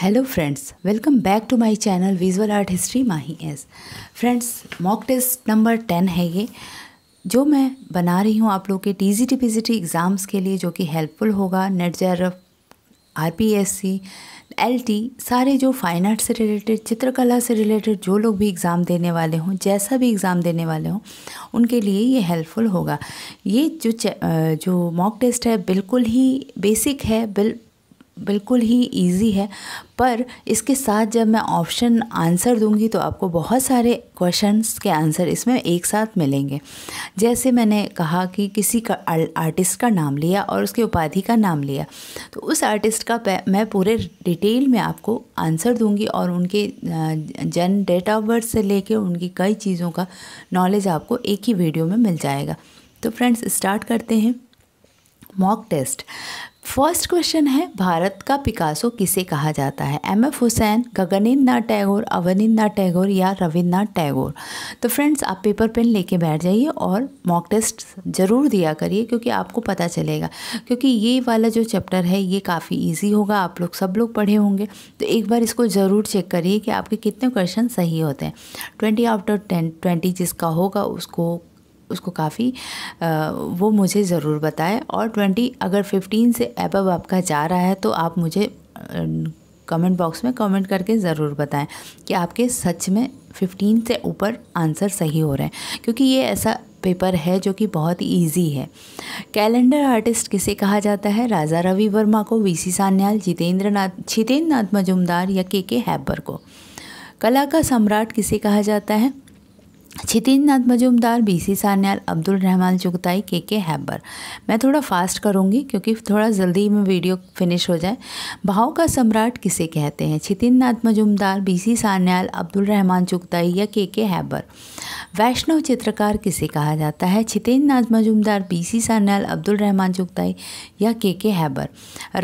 hello friends welcome back to my channel visual art history Mahi yes friends mock test number ten है ये जो मैं बना रही हूँ आप लोग के टी जी टी एग्ज़ाम्स के लिए जो कि हेल्पफुल होगा NET JRF R P S C L T सारे जो फाइन आर्ट से रिलेटेड चित्रकला से रिलेटेड जो लोग भी एग्ज़ाम देने वाले हों जैसा भी एग्ज़ाम देने वाले हों उनके लिए ये हेल्पफुल होगा ये जो जो मॉक टेस्ट है बिल्कुल ही बेसिक है बिल बिल्कुल ही इजी है पर इसके साथ जब मैं ऑप्शन आंसर दूंगी तो आपको बहुत सारे क्वेश्चंस के आंसर इसमें एक साथ मिलेंगे जैसे मैंने कहा कि किसी का आर्टिस्ट का नाम लिया और उसके उपाधि का नाम लिया तो उस आर्टिस्ट का मैं पूरे डिटेल में आपको आंसर दूंगी और उनके जन डेट ऑफ बर्थ से लेके उनकी कई चीज़ों का नॉलेज आपको एक ही वीडियो में मिल जाएगा तो फ्रेंड्स स्टार्ट करते हैं मॉक टेस्ट फर्स्ट क्वेश्चन है भारत का पिकासो किसे कहा जाता है एम एफ हुसैन गगनिंद्रनाथ नाथ टैगोर अवनिंद नाथ टैगोर या रविन्द्रनाथ टैगोर तो फ्रेंड्स आप पेपर पेन लेके बैठ जाइए और मॉक टेस्ट ज़रूर दिया करिए क्योंकि आपको पता चलेगा क्योंकि ये वाला जो चैप्टर है ये काफ़ी ईजी होगा आप लोग सब लोग पढ़े होंगे तो एक बार इसको ज़रूर चेक करिए कि आपके कितने क्वेश्चन सही होते हैं twenty out of ten twenty जिसका होगा उसको उसको काफ़ी वो मुझे ज़रूर बताए और ट्वेंटी अगर फिफ्टीन से एबब आपका जा रहा है तो आप मुझे कमेंट बॉक्स में कमेंट करके ज़रूर बताएं कि आपके सच में फिफ्टीन से ऊपर आंसर सही हो रहे हैं क्योंकि ये ऐसा पेपर है जो कि बहुत इजी है कैलेंडर आर्टिस्ट किसे कहा जाता है राजा रवि वर्मा को वी सी सान्याल जितेंद्र नाथ जितेंद्र नाथ मजुमदार या के के हैबर को कला का सम्राट किसे कहा जाता है Kshitij Nath Majumdar B C Sanyal Abdul Rahman Chughtai K K Haber मैं थोड़ा फास्ट करूँगी क्योंकि थोड़ा जल्दी में वीडियो फिनिश हो जाए भाव का सम्राट किसे कहते हैं क्षितिज नाथ मजूमदार बी सी सान्याल अब्दुल रहमान चुगताई या के के हैबर वैष्णव चित्रकार किसे कहा जाता है क्षितेंद्र नाथ मजूमदार बी सी सान्याल अब्दुल रहमान चुगताई या के के हैबर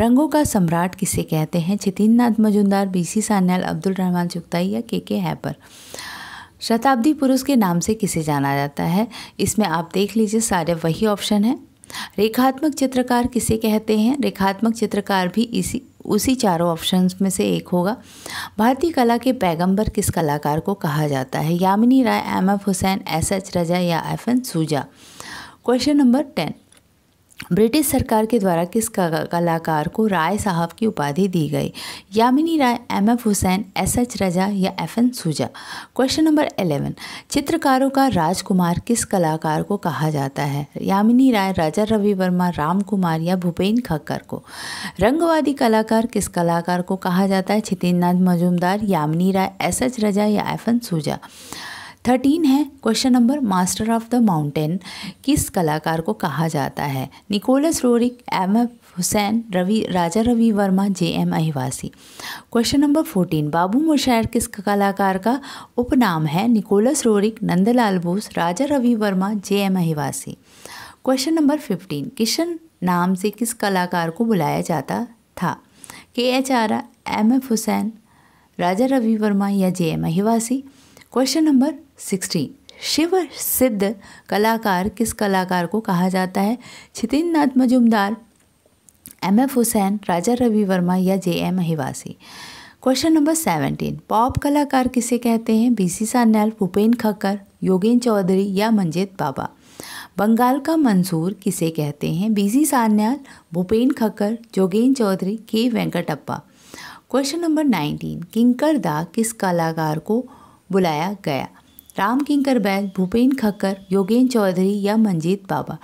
रंगों का सम्राट किसे कहते हैं क्षितेंद्र नाथ मजूमदार बी सी सान्याल अब्दुल रहमान चुगताई या के के हैबर शताब्दी पुरुष के नाम से किसे जाना जाता है इसमें आप देख लीजिए सारे वही ऑप्शन हैं रेखात्मक चित्रकार किसे कहते हैं रेखात्मक चित्रकार भी इसी उसी चारों ऑप्शंस में से एक होगा भारतीय कला के पैगंबर किस कलाकार को कहा जाता है Jamini Roy M F Husain S H Raza या F N Souza question number ten British सरकार के द्वारा किस कलाकार को राय साहब की उपाधि दी गई Jamini Roy M F Husain S H Raza या F N Souza question number eleven चित्रकारों का राजकुमार किस कलाकार को कहा जाता है यामिनी राय राजा रवि वर्मा राम कुमार या भूपेन खक्कर को रंगवादी कलाकार किस कलाकार को कहा जाता है छितिन नाथ मजूमदार यामिनी राय एस एच रजा या एफ एन सूजा थर्टीन है question number master of the mountain किस कलाकार को कहा जाता है Nicholas Roerich M F Husain Ravi Raja Ravi Varma J M Ahivasi question number fourteen Babu Moshai किस कलाकार का उपनाम है Nicholas Roerich Nandalal Bose Raja Ravi Varma J M Ahivasi question number fifteen Kishan नाम से किस कलाकार को बुलाया जाता था K H Ara M F Husain Raja Ravi Varma या J M Ahivasi question number sixteen शिव सिद्ध कलाकार किस कलाकार को कहा जाता है छितिन नाथ मजुमदार एम एफ हुसैन राजा रवि वर्मा या J M Ahivasi question number seventeen pop कलाकार किसे कहते हैं बी सी सान्याल भूपेन खक्कर योगेन चौधरी या मंजित बाबा बंगाल का मंसूर किसे कहते हैं B C Sanyal Bhupen खक्कर Jogen Chowdhury K Venkatappa question number nineteen Kinkar da किस कलाकार को बुलाया गया राम किंकर बैल भूपेन खक्कर योगेंद्र चौधरी या मंजीत बाबा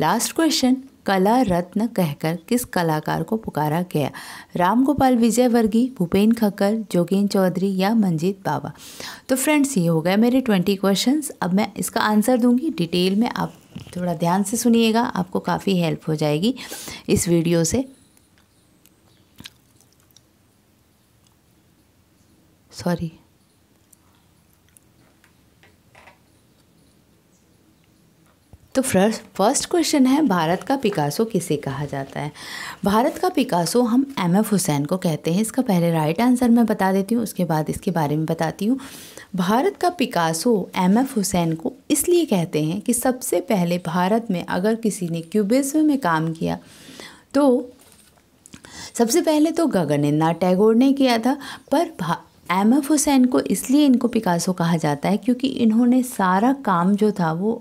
लास्ट क्वेश्चन कला रत्न कहकर किस कलाकार को पुकारा गया राम गोपाल विजय वर्गी भूपेन खक्कर जोगेन चौधरी या मंजीत बाबा तो फ्रेंड्स ये हो गए मेरे ट्वेंटी क्वेश्चंस अब मैं इसका आंसर दूंगी डिटेल में आप थोड़ा ध्यान से सुनिएगा आपको काफ़ी हेल्प हो जाएगी इस वीडियो से सॉरी तो फर्स्ट क्वेश्चन है भारत का पिकासो किसे कहा जाता है भारत का पिकासो हम एम एफ हुसैन को कहते हैं इसका पहले राइट आंसर मैं बता देती हूँ उसके बाद इसके बारे में बताती हूँ भारत का पिकासो एम एफ हुसैन को इसलिए कहते हैं कि सबसे पहले भारत में अगर किसी ने क्यूबिज्म में काम किया तो सबसे पहले तो गगनेन्द्रनाथ टैगोर ने किया था पर एम एफ हुसैन को इसलिए इनको पिकासो कहा जाता है क्योंकि इन्होंने सारा काम जो था वो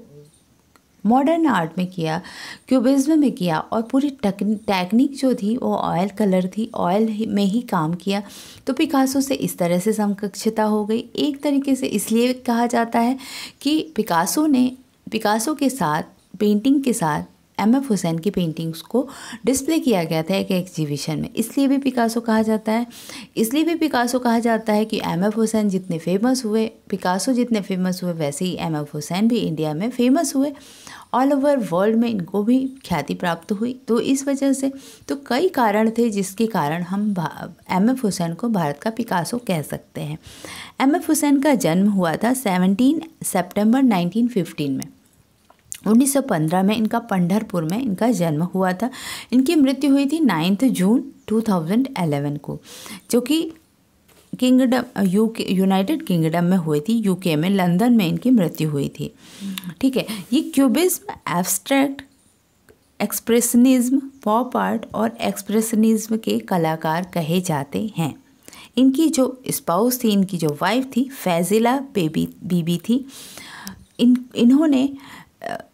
मॉडर्न आर्ट में किया क्यूबिज्म में किया और पूरी टेक्निक जो थी वो ऑयल कलर थी ऑयल में ही काम किया तो पिकासो से इस तरह से समकक्षता हो गई एक तरीके से इसलिए कहा जाता है कि पिकासो ने पिकासो के साथ पेंटिंग के साथ एम एफ हुसैन की पेंटिंग्स को डिस्प्ले किया गया था एक एग्जीबिशन में इसलिए भी पिकासो कहा जाता है इसलिए भी पिकासो कहा जाता है कि एम एफ हुसैन जितने फेमस हुए पिकासो जितने फेमस हुए वैसे ही एम एफ हुसैन भी इंडिया में फेमस हुए ऑल ओवर वर्ल्ड में इनको भी ख्याति प्राप्त हुई तो इस वजह से तो कई कारण थे जिसके कारण हम एम एफ हुसैन को भारत का पिकासो कह सकते हैं एम एफ हुसैन का जन्म हुआ था 17 सितंबर 1915 में 1915 में इनका पंडरपुर में इनका जन्म हुआ था इनकी मृत्यु हुई थी नाइन्थ जून 2011 को जो कि किंगडम यूके यूनाइटेड किंगडम में हुई थी यूके में लंदन में इनकी मृत्यु हुई थी ठीक है ये cubism abstract expressionism pop art और एक्सप्रेशनिज्म के कलाकार कहे जाते हैं इनकी जो स्पाउस थी इनकी जो वाइफ थी फैजिला बेबी बीबी थी इन इन्होंने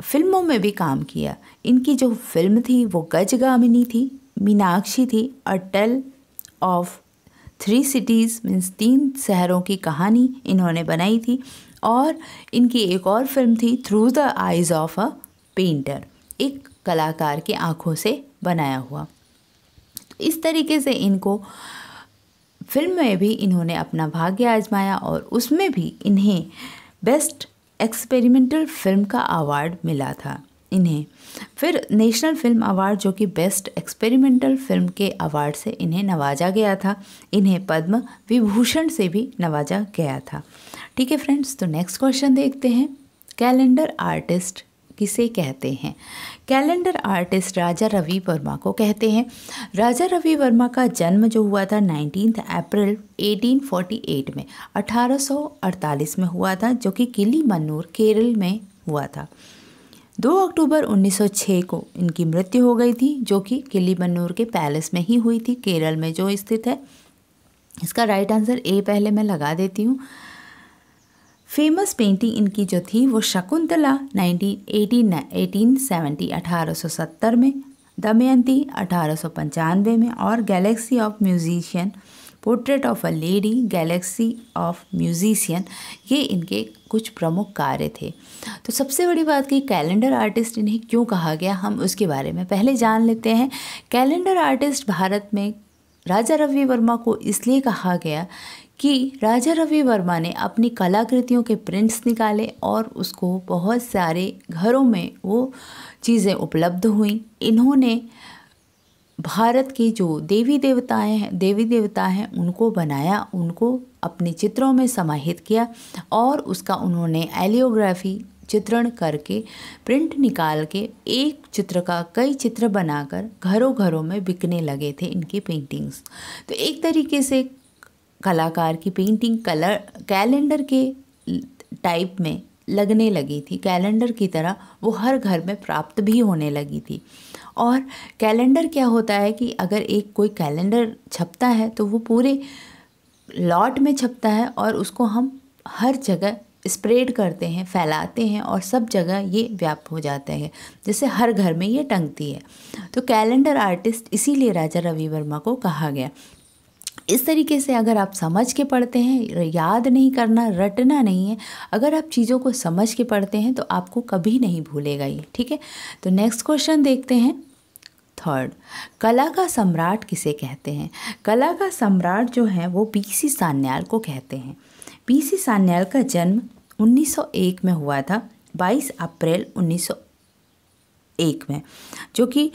फिल्मों में भी काम किया इनकी जो फिल्म थी वो गजगामिनी थी मीनाक्षी थी a tale of three cities means तीन शहरों की कहानी इन्होंने बनाई थी और इनकी एक और फिल्म थी through the eyes of a painter एक कलाकार की आंखों से बनाया हुआ इस तरीके से इनको फिल्म में भी इन्होंने अपना भाग्य आजमाया और उसमें भी इन्हें बेस्ट एक्सपेरिमेंटल फिल्म का अवार्ड मिला था इन्हें फिर नेशनल फिल्म अवार्ड जो कि बेस्ट एक्सपेरिमेंटल फिल्म के अवार्ड से इन्हें नवाजा गया था इन्हें पद्म विभूषण से भी नवाजा गया था ठीक है फ्रेंड्स तो नेक्स्ट क्वेश्चन देखते हैं कैलेंडर आर्टिस्ट किसे कहते हैं कैलेंडर आर्टिस्ट राजा रवि वर्मा को कहते हैं राजा रवि वर्मा का जन्म जो हुआ था नाइनटीन अप्रैल 1848 में 1848 में हुआ था जो कि किली मन्नूर केरल में हुआ था 2 अक्टूबर 1906 को इनकी मृत्यु हो गई थी जो कि किली बन्नूर के पैलेस में ही हुई थी केरल में जो स्थित है इसका राइट आंसर ए पहले मैं लगा देती हूँ फेमस पेंटिंग इनकी जो थी वो Shakuntala nineteen eighteen eighteen seventy अठारह सौ सत्तर में दमयंती अठारह सौ पंचानवे में और galaxy of musician portrait of a lady galaxy of musician ये इनके कुछ प्रमुख कार्य थे तो सबसे बड़ी बात कि कैलेंडर आर्टिस्ट इन्हें क्यों कहा गया हम उसके बारे में पहले जान लेते हैं कैलेंडर आर्टिस्ट भारत में राजा रवि वर्मा को इसलिए कहा गया कि राजा रवि वर्मा ने अपनी कलाकृतियों के प्रिंट्स निकाले और उसको बहुत सारे घरों में वो चीज़ें उपलब्ध हुई इन्होंने भारत के जो देवी देवताएं हैं देवी देवता हैं उनको बनाया उनको अपने चित्रों में समाहित किया और उसका उन्होंने एलियोग्राफी चित्रण करके प्रिंट निकाल के एक चित्र का कई चित्र बनाकर घरों घरों में बिकने लगे थे इनकी पेंटिंग्स तो एक तरीके से कलाकार की पेंटिंग कलर कैलेंडर के टाइप में लगने लगी थी कैलेंडर की तरह वो हर घर में प्राप्त भी होने लगी थी और कैलेंडर क्या होता है कि अगर एक कोई कैलेंडर छपता है तो वो पूरे लॉट में छपता है और उसको हम हर जगह स्प्रेड करते हैं फैलाते हैं और सब जगह ये व्याप्त हो जाता है जैसे हर घर में ये टंगती है तो कैलेंडर आर्टिस्ट इसीलिए राजा रवि वर्मा को कहा गया इस तरीके से अगर आप समझ के पढ़ते हैं याद नहीं करना रटना नहीं है अगर आप चीज़ों को समझ के पढ़ते हैं तो आपको कभी नहीं भूलेगा ये ठीक है तो नेक्स्ट क्वेश्चन देखते हैं थर्ड कला का सम्राट किसे कहते हैं कला का सम्राट जो है वो पी सी सान्याल को कहते हैं पी सी सान्याल का जन्म 1901 में हुआ था 22 अप्रैल 1901 में जो कि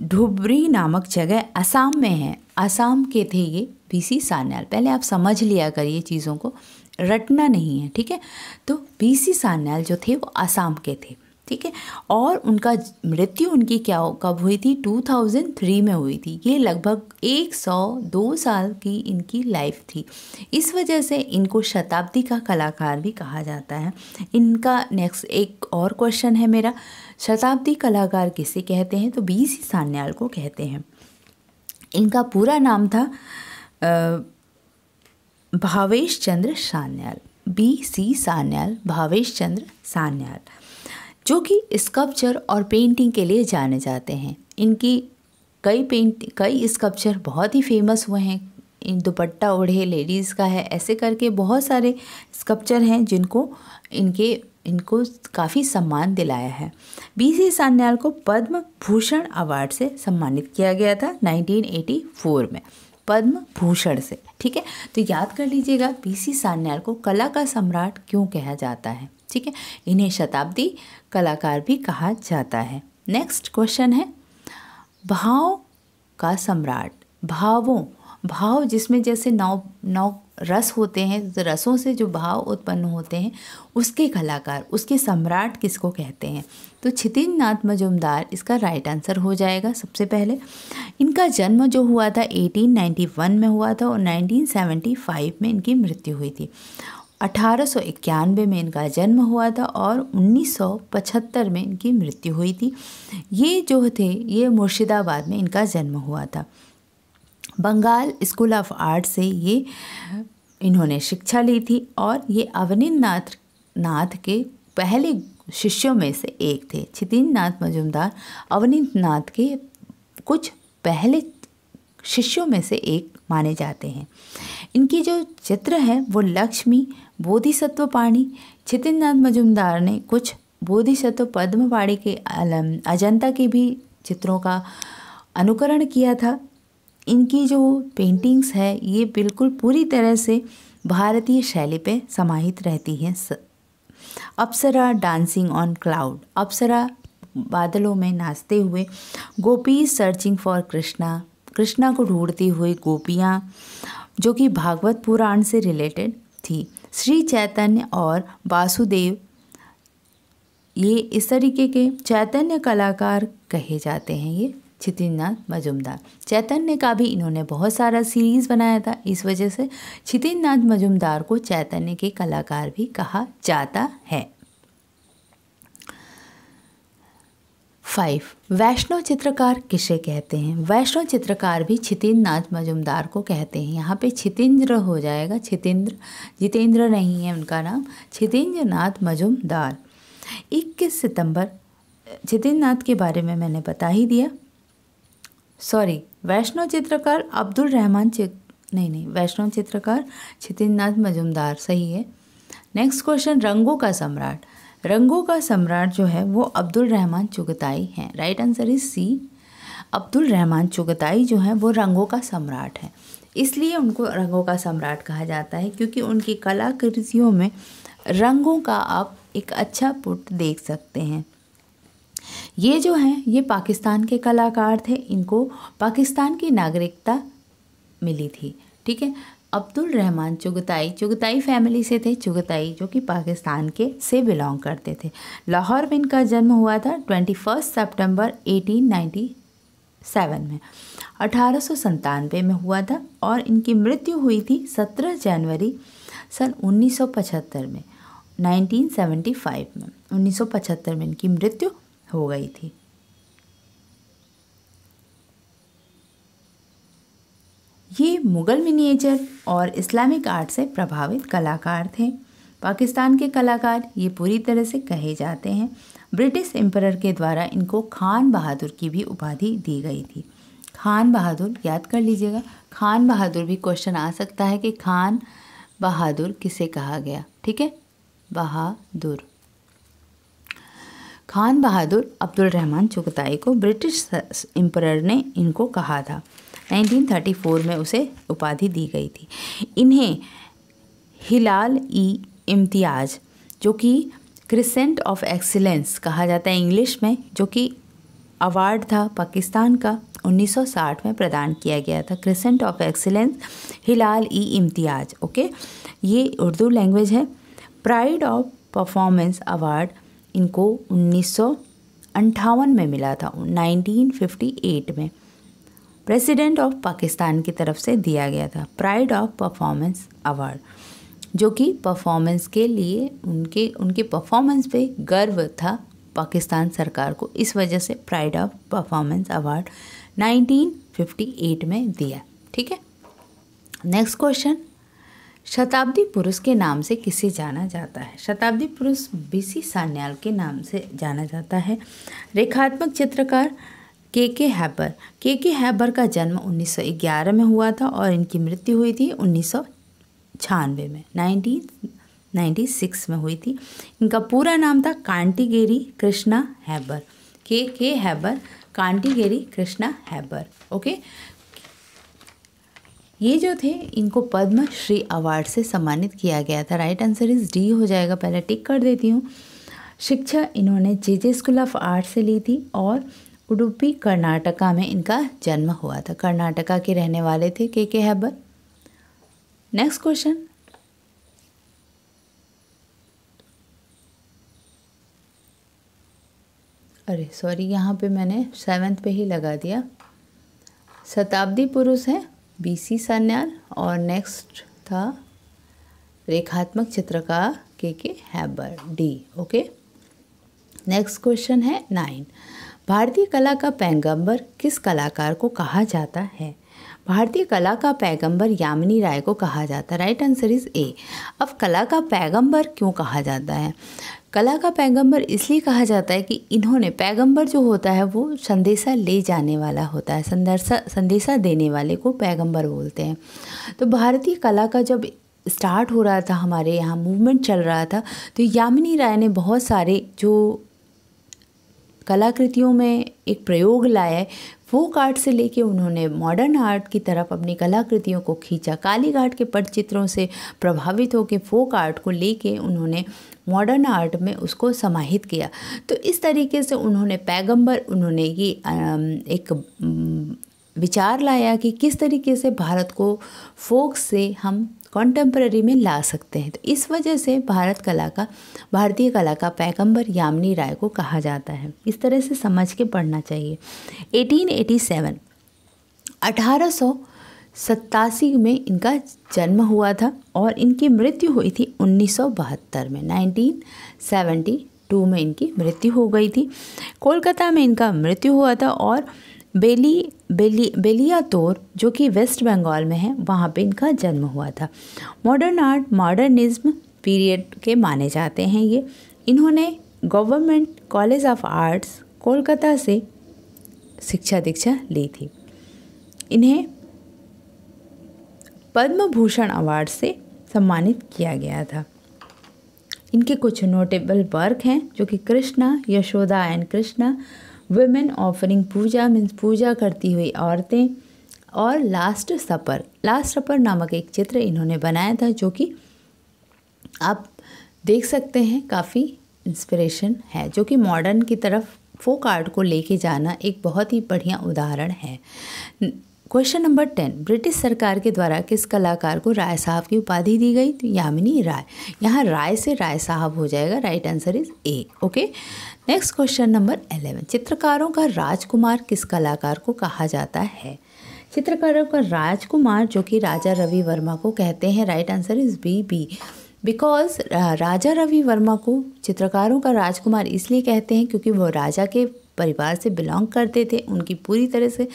ढुबरी नामक जगह असम में है असम के थे ये बी सी सान्याल पहले आप समझ लिया करिए चीज़ों को रटना नहीं है ठीक है तो बी सी सान्याल जो थे वो आसाम के थे ठीक है और उनका मृत्यु उनकी क्या कब हुई थी 2003 में हुई थी ये लगभग 102 साल की इनकी लाइफ थी इस वजह से इनको शताब्दी का कलाकार भी कहा जाता है इनका नेक्स्ट एक और क्वेश्चन है मेरा शताब्दी कलाकार किसे कहते हैं तो बी सी सान्याल को कहते हैं इनका पूरा नाम था भावेश चंद्र सान्याल बी सी सान्याल भावेश चंद्र सान्याल जो कि स्कल्पचर और पेंटिंग के लिए जाने जाते हैं इनकी कई पेंट कई स्कल्पचर बहुत ही फेमस हुए हैं इन दुपट्टा ओढ़े लेडीज़ का है ऐसे करके बहुत सारे स्कल्पचर हैं जिनको इनके इनको काफ़ी सम्मान दिलाया है बी सी सान्याल को पद्म भूषण अवार्ड से सम्मानित किया गया था 1984 में पद्म भूषण से ठीक है तो याद कर लीजिएगा सी सान्याल को कला का सम्राट क्यों कहा जाता है ठीक है इन्हें शताब्दी कलाकार भी कहा जाता है नेक्स्ट क्वेश्चन है भाव का सम्राट भावों भाव जिसमें जैसे नौ नौ रस होते हैं तो रसों से जो भाव उत्पन्न होते हैं उसके कलाकार उसके सम्राट किसको कहते हैं तो छितिन नाथ मजुमदार इसका राइट आंसर हो जाएगा सबसे पहले इनका जन्म जो हुआ था 1891 में हुआ था और 1975 में इनकी मृत्यु हुई थी अठारह में इनका जन्म हुआ था और 1975 में इनकी मृत्यु हुई थी ये जो थे ये मुर्शिदाबाद में इनका जन्म हुआ था बंगाल स्कूल ऑफ आर्ट से ये इन्होंने शिक्षा ली थी और ये अवनी नाथ के पहले शिष्यों में से एक थे छितिन्द्रनाथ मजुमदार नाथ के कुछ पहले शिष्यों में से एक माने जाते हैं इनकी जो चित्र हैं वो लक्ष्मी बोधिसत्व पाणी नाथ मजुमदार ने कुछ बोधिसत्व पाणी के अजंता के भी चित्रों का अनुकरण किया था इनकी जो पेंटिंग्स है ये बिल्कुल पूरी तरह से भारतीय शैली पे समाहित रहती हैं Apsara dancing on cloud Apsara बादलों में नाचते हुए गोपी सर्चिंग फॉर कृष्णा कृष्णा को ढूंढती हुई गोपियाँ जो कि भागवत पुराण से रिलेटेड थी श्री चैतन्य और वासुदेव ये इस तरीके के चैतन्य कलाकार कहे जाते हैं ये क्षितिनाथ मजुमदार चैतन्य का भी इन्होंने बहुत सारा सीरीज़ बनाया था इस वजह से क्षितिनाथ मजुमदार को चैतन्य के कलाकार भी कहा जाता है फाइव वैष्णव चित्रकार किसे कहते हैं वैष्णव चित्रकार भी नाथ मजुमदार को कहते हैं यहाँ पे छितेंद्र हो जाएगा छितेंद्र जितेंद्र नहीं है उनका नाम नाथ मजुमदार इक्कीस सितंबर नाथ के बारे में मैंने बता ही दिया सॉरी वैष्णव चित्रकार अब्दुल रहमान चित नहीं नहीं वैष्णव चित्रकार नाथ मजुमदार सही है नेक्स्ट क्वेश्चन रंगों का सम्राट रंगों का सम्राट जो है वो अब्दुल रहमान चुगताई हैं right answer is C Abdul Rahman Chughtai जो है वो रंगों का सम्राट है इसलिए उनको रंगों का सम्राट कहा जाता है क्योंकि उनकी कलाकृतियों में रंगों का आप एक अच्छा पुट देख सकते हैं ये जो हैं ये पाकिस्तान के कलाकार थे इनको पाकिस्तान की नागरिकता मिली थी ठीक है अब्दुल रहमान चुगताई चुगताई फैमिली से थे चुगताई जो कि पाकिस्तान के से बिलोंग करते थे लाहौर में इनका जन्म हुआ था twenty first September eighteen ninety seven में अठारह में हुआ था और इनकी मृत्यु हुई थी सत्रह जनवरी सन 1975 में 1975 में 1975 में इनकी मृत्यु हो गई थी ये मुग़ल मिनिएचर और इस्लामिक आर्ट से प्रभावित कलाकार थे पाकिस्तान के कलाकार ये पूरी तरह से कहे जाते हैं ब्रिटिश एम्परर के द्वारा इनको खान बहादुर की भी उपाधि दी गई थी खान बहादुर याद कर लीजिएगा खान बहादुर भी क्वेश्चन आ सकता है कि खान बहादुर किसे कहा गया ठीक है बहादुर खान बहादुर अब्दुल रहमान चुगताई को ब्रिटिश एम्पर ने इनको कहा था 1934 में उसे उपाधि दी गई थी इन्हें हिलाल ई इम्तियाज जो कि क्रिसेंट ऑफ एक्सीलेंस कहा जाता है इंग्लिश में जो कि अवार्ड था पाकिस्तान का 1960 में प्रदान किया गया था crescent of excellence Hilal e Imtiaz okay ये उर्दू लैंग्वेज है प्राइड ऑफ परफॉर्मेंस अवार्ड इनको उन्नीस में मिला था 1958 में प्रेसिडेंट ऑफ पाकिस्तान की तरफ से दिया गया था प्राइड ऑफ परफॉर्मेंस अवार्ड जो कि परफॉर्मेंस के लिए उनके उनके परफॉर्मेंस पे गर्व था पाकिस्तान सरकार को इस वजह से प्राइड ऑफ परफॉर्मेंस अवार्ड 1958 में दिया ठीक है नेक्स्ट क्वेश्चन शताब्दी पुरुष के नाम से किसे जाना जाता है शताब्दी पुरुष बीसी सान्याल के नाम से जाना जाता है रेखात्मक चित्रकार K K Haber K K Haber का जन्म 1911 में हुआ था और इनकी मृत्यु हुई थी उन्नीस में नाइनटीन 1996 में हुई थी इनका पूरा नाम था कांटीगेरी कृष्णा हैबर के के हैबर कांटीगेरी कृष्णा हैबर ओके ये जो थे इनको पद्मश्री अवार्ड से सम्मानित किया गया था राइट आंसर इज डी हो जाएगा पहले टिक कर देती हूँ शिक्षा इन्होंने J J school of art से ली थी और उडुपी कर्नाटका में इनका जन्म हुआ था कर्नाटका के रहने वाले थे K K Hebbar next question अरे सॉरी यहाँ पे मैंने सेवेंथ पे ही लगा दिया शताब्दी पुरुष है बीसी सान्याल और नेक्स्ट था रेखात्मक चित्रकार K K Hebbar D okay next question है नाइन भारतीय कला का पैगंबर किस कलाकार को कहा जाता है भारतीय कला का पैगंबर यामिनी राय को कहा जाता है राइट आंसर इज़ ए अब कला का पैगंबर क्यों कहा जाता है कला का पैगंबर इसलिए कहा जाता है कि इन्होंने पैगंबर जो होता है वो संदेशा ले जाने वाला होता है संदर्शा संदेशा देने वाले को पैगंबर बोलते हैं तो भारतीय कला का जब स्टार्ट हो रहा था हमारे यहाँ मूवमेंट चल रहा था तो यामिनी राय ने बहुत सारे जो कलाकृतियों में एक प्रयोग लाए फोक आर्ट से लेके उन्होंने मॉडर्न आर्ट की तरफ अपनी कलाकृतियों को खींचा कालीघाट के पटचित्रों से प्रभावित होकर फोक आर्ट को लेके उन्होंने मॉडर्न आर्ट में उसको समाहित किया तो इस तरीके से उन्होंने पैगंबर उन्होंने ये एक विचार लाया कि किस तरीके से भारत को फोक से हम कॉन्टेम्प्रेरी में ला सकते हैं तो इस वजह से भारत कला का भारतीय कला का पैगंबर यामिनी राय को कहा जाता है इस तरह से समझ के पढ़ना चाहिए 1887 1887 में इनका जन्म हुआ था और इनकी मृत्यु हुई थी उन्नीस में 1972 में इनकी मृत्यु हो गई थी कोलकाता में इनका मृत्यु हुआ था और बेली बेली बेलियातोर जो कि वेस्ट बंगाल में है वहाँ पे इनका जन्म हुआ था मॉडर्न आर्ट मॉडर्निज्म पीरियड के माने जाते हैं ये इन्होंने government college of arts Kolkata से शिक्षा दीक्षा ली थी इन्हें पद्म भूषण अवार्ड से सम्मानित किया गया था इनके कुछ नोटेबल वर्क हैं जो कि Krishna Yashoda and Krishna women offering puja means पूजा करती हुई औरतें और लास्ट सपर लास्ट सपर नामक एक चित्र इन्होंने बनाया था जो कि आप देख सकते हैं काफ़ी इंस्पिरेशन है जो कि मॉडर्न की तरफ फोक आर्ट को लेके जाना एक बहुत ही बढ़िया उदाहरण है क्वेश्चन नंबर टेन ब्रिटिश सरकार के द्वारा किस कलाकार को राय साहब की उपाधि दी गई तो यामिनी राय यहाँ राय से राय साहब हो जाएगा right answer is A okay next question number eleven चित्रकारों का राजकुमार किस कलाकार को कहा जाता है चित्रकारों का राजकुमार जो कि राजा रवि वर्मा को कहते हैं right answer is B B because Raja Ravi Varma को चित्रकारों का राजकुमार इसलिए कहते हैं क्योंकि वो राजा के परिवार से बिलोंग करते थे उनकी पूरी तरह से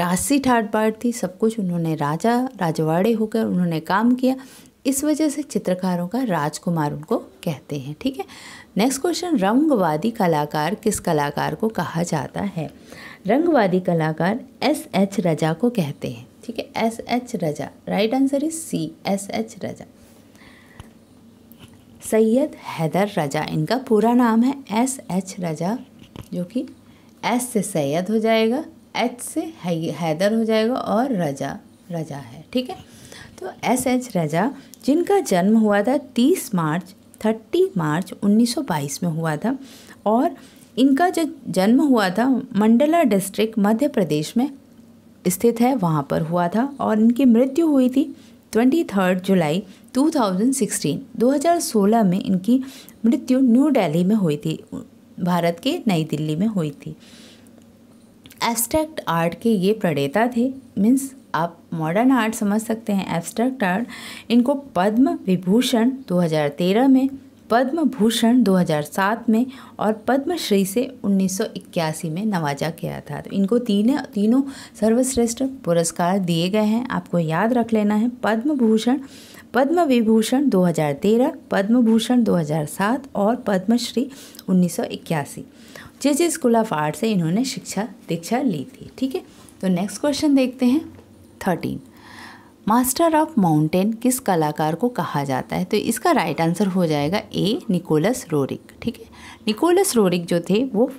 राशि ठाट बाट थी सब कुछ उन्होंने राजा राजवाड़े होकर उन्होंने काम किया इस वजह से चित्रकारों का राजकुमार उनको कहते हैं ठीक है नेक्स्ट क्वेश्चन रंगवादी कलाकार किस कलाकार को कहा जाता है रंगवादी कलाकार एस एच रजा को कहते हैं ठीक है S H Raza right answer is C S H Raza Syed Haider Raza इनका पूरा नाम है एस एच रजा जो कि एस से सैयद हो जाएगा एच से हैदर हो जाएगा और रजा रजा है ठीक है तो एस एच रजा जिनका जन्म हुआ था 30 मार्च 30 मार्च 1922 में हुआ था और इनका जो जन्म हुआ था मंडला डिस्ट्रिक्ट मध्य प्रदेश में स्थित है वहाँ पर हुआ था और इनकी मृत्यु हुई थी ट्वेंटी थर्ड जुलाई 2016 2016 में इनकी मृत्यु न्यू दिल्ली में हुई थी भारत के नई दिल्ली में हुई थी एब्स्ट्रैक्ट आर्ट के ये प्रणेता थे मीन्स आप मॉडर्न आर्ट समझ सकते हैं एब्स्ट्रैक्ट आर्ट इनको पद्म विभूषण 2013 में पद्म भूषण 2007 में और पद्मश्री से 1981 में नवाजा गया था तो इनको तीनों तीनों सर्वश्रेष्ठ पुरस्कार दिए गए हैं आपको याद रख लेना है पद्म भूषण पद्म विभूषण 2013, पद्म भूषण 2007 और Padma Shri 1981 J J school of art से इन्होंने शिक्षा दीक्षा ली थी ठीक है तो नेक्स्ट क्वेश्चन देखते हैं थर्टीन मास्टर ऑफ माउंटेन किस कलाकार को कहा जाता है तो इसका राइट आंसर हो जाएगा ए निकोलस रोरिक ठीक है निकोलस रोरिक जो थे वो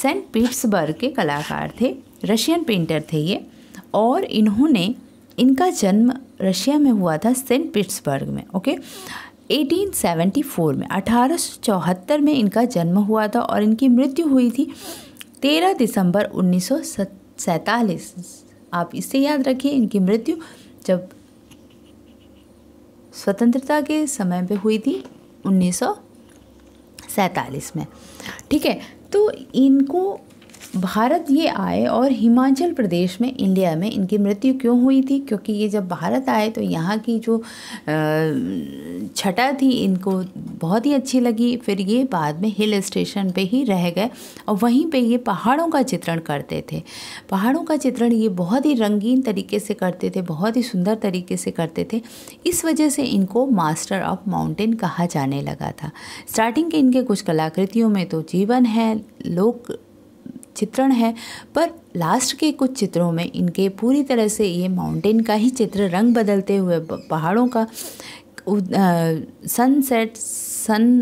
सेंट पीट्सबर्ग के कलाकार थे रशियन पेंटर थे ये और इन्होंने इनका जन्म रशिया में हुआ था सेंट पीट्सबर्ग में ओके 1874 में अठारह में इनका जन्म हुआ था और इनकी मृत्यु हुई थी 13 दिसंबर उन्नीस आप इसे याद रखिए इनकी मृत्यु जब स्वतंत्रता के समय पे हुई थी उन्नीस में ठीक है तो इनको भारत ये आए और हिमाचल प्रदेश में इंडिया में इनकी मृत्यु क्यों हुई थी क्योंकि ये जब भारत आए तो यहाँ की जो छटा थी इनको बहुत ही अच्छी लगी फिर ये बाद में हिल स्टेशन पे ही रह गए और वहीं पे ये पहाड़ों का चित्रण करते थे पहाड़ों का चित्रण ये बहुत ही रंगीन तरीके से करते थे बहुत ही सुंदर तरीके से करते थे इस वजह से इनको मास्टर ऑफ माउंटेन कहा जाने लगा था स्टार्टिंग के इनके कुछ कलाकृतियों में तो जीवन है लोक चित्रण है पर लास्ट के कुछ चित्रों में इनके पूरी तरह से ये माउंटेन का ही चित्र रंग बदलते हुए पहाड़ों का सनसेट सन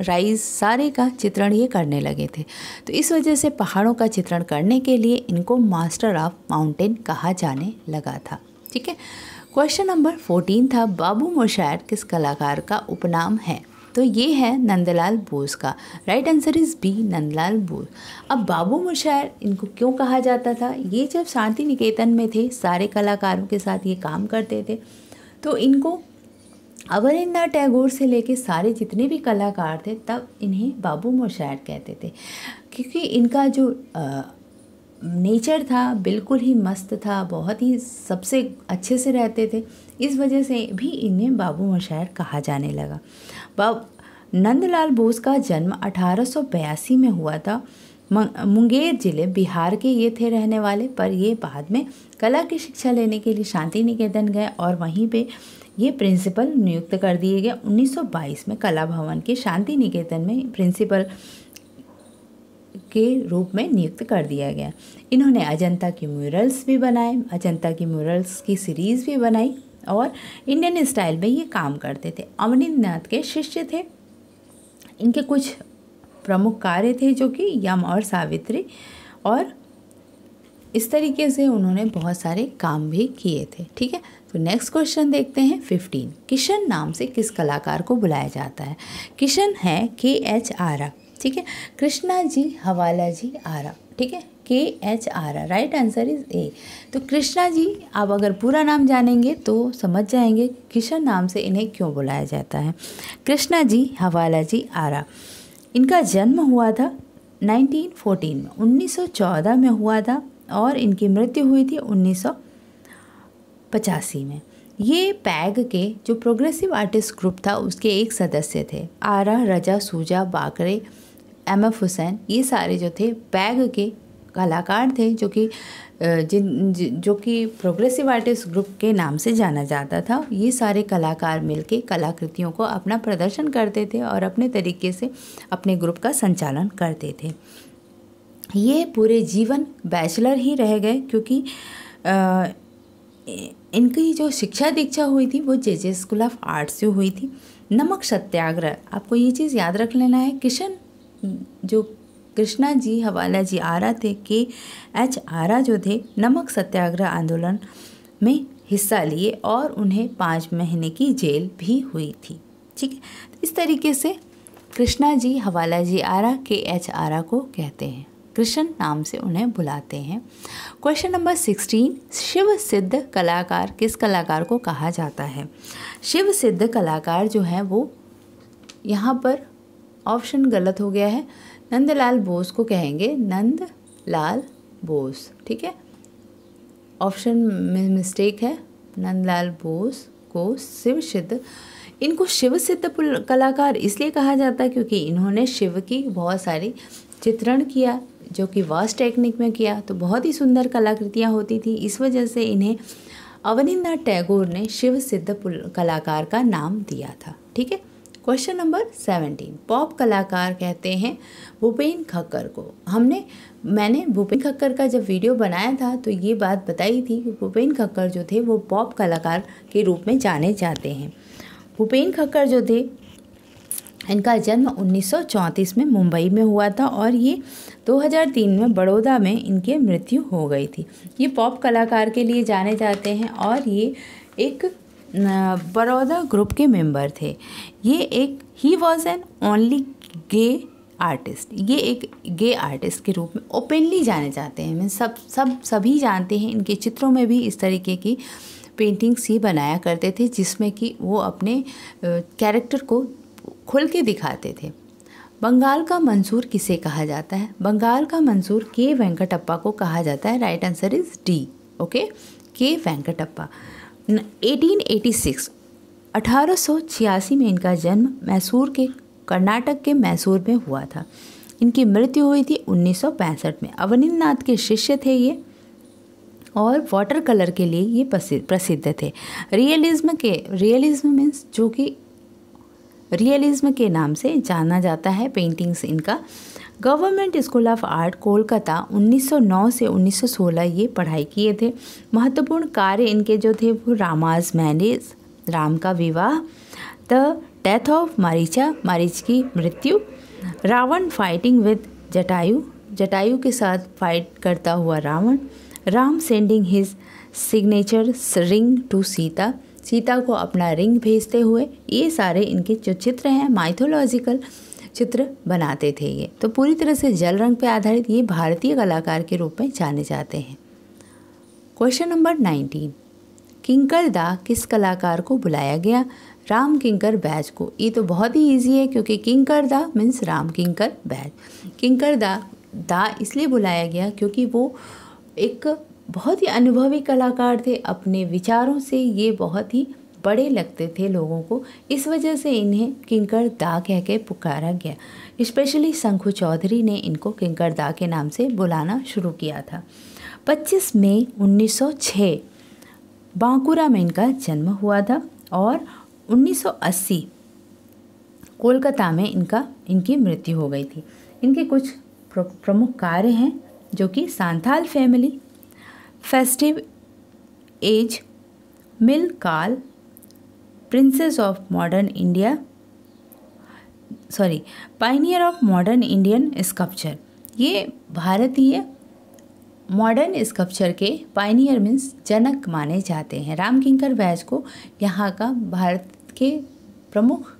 राइज सारे का चित्रण ये करने लगे थे तो इस वजह से पहाड़ों का चित्रण करने के लिए इनको मास्टर ऑफ माउंटेन कहा जाने लगा था ठीक है क्वेश्चन नंबर फोर्टीन था बाबू मोशायर किस कलाकार का उपनाम है तो ये है नंदलाल बोस का right answer is B Nandalal Bose अब बाबू मुशायर इनको क्यों कहा जाता था ये जब शांति निकेतन में थे सारे कलाकारों के साथ ये काम करते थे तो इनको अवरिंदा टैगोर से लेके सारे जितने भी कलाकार थे तब इन्हें बाबू मुशायर कहते थे क्योंकि इनका जो आ, नेचर था बिल्कुल ही मस्त था बहुत ही सबसे अच्छे से रहते थे इस वजह से भी इन्हें बाबू मशायर कहा जाने लगा नंदलाल बोस का जन्म अठारह में हुआ था मुंगेर जिले बिहार के ये थे रहने वाले पर ये बाद में कला की शिक्षा लेने के लिए शांति निकेतन गए और वहीं पे ये प्रिंसिपल नियुक्त कर दिए गए 1922 में कला भवन के शांति निकेतन में प्रिंसिपल के रूप में नियुक्त कर दिया गया इन्होंने अजंता की म्यूरल्स भी बनाए अजंता की म्यूरल्स की सीरीज़ भी बनाई और इंडियन स्टाइल में ये काम करते थे नाथ के शिष्य थे इनके कुछ प्रमुख कार्य थे जो कि यम और सावित्री और इस तरीके से उन्होंने बहुत सारे काम भी किए थे ठीक है तो नेक्स्ट क्वेश्चन देखते हैं फिफ्टीन किशन नाम से किस कलाकार को बुलाया जाता है किशन है के एच आरा ठीक है कृष्णा जी हवाला जी आरा ठीक है K H R R right answer is A तो कृष्णा जी आप अगर पूरा नाम जानेंगे तो समझ जाएंगे किशन नाम से इन्हें क्यों बुलाया जाता है कृष्णा जी हवाला जी आरा इनका जन्म हुआ था 1914 में 1914 में हुआ था और इनकी मृत्यु हुई थी उन्नीस में ये पैग के जो प्रोग्रेसिव आर्टिस्ट ग्रुप था उसके एक सदस्य थे आरा रजा सूजा बाकरे एम एफ हुसैन ये सारे जो थे पैग के कलाकार थे जो कि जिन जो कि प्रोग्रेसिव आर्टिस्ट ग्रुप के नाम से जाना जाता था ये सारे कलाकार मिलके कलाकृतियों को अपना प्रदर्शन करते थे और अपने तरीके से अपने ग्रुप का संचालन करते थे ये पूरे जीवन बैचलर ही रह गए क्योंकि आ, इनकी जो शिक्षा दीक्षा हुई थी वो J J school of art से हुई थी नमक सत्याग्रह आपको ये चीज़ याद रख लेना है किशन जो कृष्णा जी हवाला जी आरा थे के एच आरा जो थे नमक सत्याग्रह आंदोलन में हिस्सा लिए और उन्हें पाँच महीने की जेल भी हुई थी ठीक है तो इस तरीके से कृष्णा जी हवाला जी आरा के एच आरा को कहते हैं कृष्ण नाम से उन्हें बुलाते हैं क्वेश्चन नंबर सिक्सटीन शिव सिद्ध कलाकार किस कलाकार को कहा जाता है शिव सिद्ध कलाकार जो है वो यहाँ पर ऑप्शन गलत हो गया है नंदलाल बोस को कहेंगे नंद लाल बोस ठीक है ऑप्शन में मिस्टेक है नंदलाल बोस को शिव सिद्ध इनको शिव सिद्ध कलाकार इसलिए कहा जाता है क्योंकि इन्होंने शिव की बहुत सारी चित्रण किया जो कि वास टेक्निक में किया तो बहुत ही सुंदर कलाकृतियाँ होती थी इस वजह से इन्हें अवनीन्द्रनाथ टैगोर ने शिव सिद्ध कलाकार का नाम दिया था ठीक है क्वेश्चन नंबर सेवनटीन पॉप कलाकार कहते हैं भूपेन खक्कर को हमने मैंने भूपेन खक्कर का जब वीडियो बनाया था तो ये बात बताई थी कि भूपेन खक्कर जो थे वो पॉप कलाकार के रूप में जाने जाते हैं भूपेन खक्कर जो थे इनका जन्म 1934 में मुंबई में हुआ था और ये 2003 में बड़ौदा में इनकी मृत्यु हो गई थी ये पॉप कलाकार के लिए जाने जाते हैं और ये एक बड़ौदा ग्रुप के मेंबर थे ये एक ही was an only gay artist ये एक गे आर्टिस्ट के रूप में ओपनली जाने जाते हैं मैं सब सब सभी जानते हैं इनके चित्रों में भी इस तरीके की पेंटिंग्स ही बनाया करते थे जिसमें कि वो अपने कैरेक्टर को खुल के दिखाते थे बंगाल का मंसूर किसे कहा जाता है बंगाल का मंसूर के वेंकटप्पा को कहा जाता है right answer is D okay K Venkatappa 1886 में इनका जन्म मैसूर के कर्नाटक के मैसूर में हुआ था इनकी मृत्यु हुई थी 1965 में अवनीन्द्रनाथ के शिष्य थे ये और वाटर कलर के लिए ये प्रसिद्ध थे रियलिज्म के रियलिज्म मीन्स जो कि रियलिज्म के नाम से जाना जाता है पेंटिंग्स इनका government school of art Kolkata 1909 से 1916 ये पढ़ाई किए थे महत्वपूर्ण कार्य इनके जो थे वो रामाज मैनेज राम का विवाह द डेथ ऑफ मारीचा मारिच की मृत्यु रावण फाइटिंग विद जटायु जटायु के साथ फाइट करता हुआ Ravan Ram sending his signature ring to Sita Sita को अपना रिंग भेजते हुए ये सारे इनके जो चित्र हैं माइथोलॉजिकल चित्र बनाते थे ये तो पूरी तरह से जल रंग पर आधारित ये भारतीय कलाकार के रूप में जाने जाते हैं question number nineteen Kinkar da किस कलाकार को बुलाया गया राम किंकर बैज को ये तो बहुत ही इजी है क्योंकि किंकर दा मीन्स राम किंकर बैज किंकर दा दा इसलिए बुलाया गया क्योंकि वो एक बहुत ही अनुभवी कलाकार थे अपने विचारों से ये बहुत ही बड़े लगते थे लोगों को इस वजह से इन्हें किंकर दा कह के पुकारा गया स्पेशली शंखु चौधरी ने इनको किंकर दा के नाम से बुलाना शुरू किया था 25 मई 1906 बांकुरा में इनका जन्म हुआ था और 1980 कोलकाता में इनका इनकी मृत्यु हो गई थी इनके कुछ प्रमुख कार्य हैं जो कि Santhal family festive age mill call princes of modern India sorry pioneer of modern Indian sculpture ये भारतीय मॉडर्न स्कल्पचर के पाइनियर मीन्स जनक माने जाते हैं रामकिंकर वैज को यहाँ का भारत के प्रमुख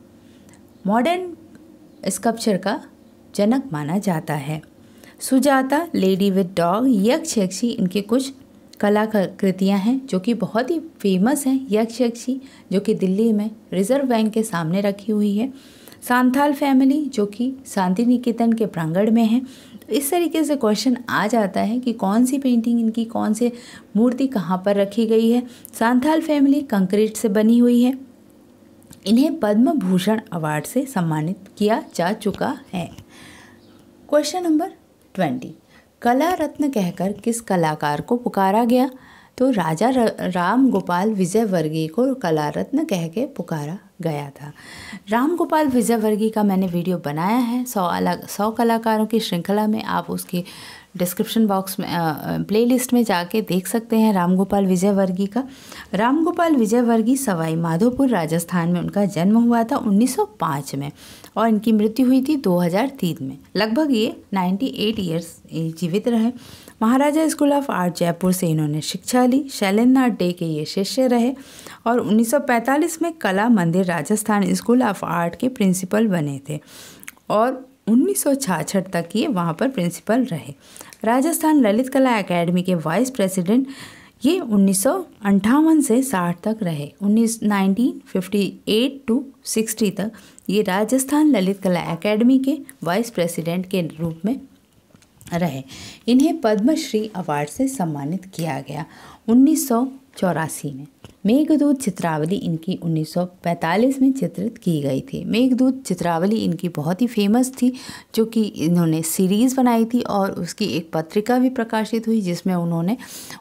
मॉडर्न स्कल्पचर का जनक माना जाता है सुजाता लेडी विद डॉग यक्ष यक्षी इनके कुछ कृतियाँ हैं जो कि बहुत ही फेमस हैं यक्ष यक्षी जो कि दिल्ली में रिजर्व बैंक के सामने रखी हुई है सांथाल फैमिली जो कि शांति निकेतन के प्रांगण में है तो इस तरीके से क्वेश्चन आ जाता है कि कौन सी पेंटिंग इनकी कौन से मूर्ति कहाँ पर रखी गई है सांथाल फैमिली कंक्रीट से बनी हुई है इन्हें पद्म भूषण अवार्ड से सम्मानित किया जा चुका है क्वेश्चन नंबर ट्वेंटी कला रत्न कहकर किस कलाकार को पुकारा गया तो राजा राम गोपाल विजयवर्गीय को कला रत्न कह के पुकारा गया था राम गोपाल विजयवर्गीय का मैंने वीडियो बनाया है सौ अलग सौ कलाकारों की श्रृंखला में आप उसकी डिस्क्रिप्शन बॉक्स में प्लेलिस्ट में जाके देख सकते हैं रामगोपाल विजय विजयवर्गीय का रामगोपाल विजय विजयवर्गीय सवाई माधोपुर राजस्थान में उनका जन्म हुआ था 1905 में और इनकी मृत्यु हुई थी 2003 में लगभग ये 98 एट ईयर्स जीवित रहे Maharaja school of art Jaipur से इन्होंने शिक्षा ली शैलेंद्रनाथ डे के ये शिष्य रहे और 1945 में Kala Mandir Rajasthan school of art के प्रिंसिपल बने थे और उन्नीस तक ये वहाँ पर प्रिंसिपल रहे राजस्थान ललित कला एकेडमी के वाइस प्रेसिडेंट ये उन्नीस से 60 तक रहे उन्नीस टू 60 तक ये राजस्थान ललित कला एकेडमी के वाइस प्रेसिडेंट के रूप में रहे इन्हें पद्मश्री अवार्ड से सम्मानित किया गया उन्नीस चौरासी में मेघदूत चित्रावली इनकी 1945 में चित्रित की गई थी मेघदूत चित्रावली इनकी बहुत ही फेमस थी जो कि इन्होंने सीरीज़ बनाई थी और उसकी एक पत्रिका भी प्रकाशित हुई जिसमें उन्होंने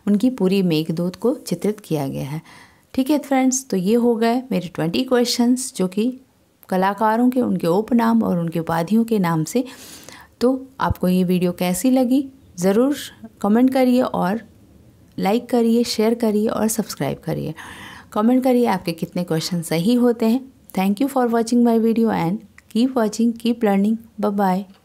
उनकी पूरी मेघदूत को चित्रित किया गया है ठीक है फ्रेंड्स तो ये हो गए मेरे ट्वेंटी क्वेश्चन जो कि कलाकारों के उनके उपनाम और उनके उपाधियों के नाम से तो आपको ये वीडियो कैसी लगी ज़रूर कमेंट करिए और लाइक करिए शेयर करिए और सब्सक्राइब करिए कमेंट करिए आपके कितने क्वेश्चन सही होते हैं thank you for watching my video and keep watching keep learning bye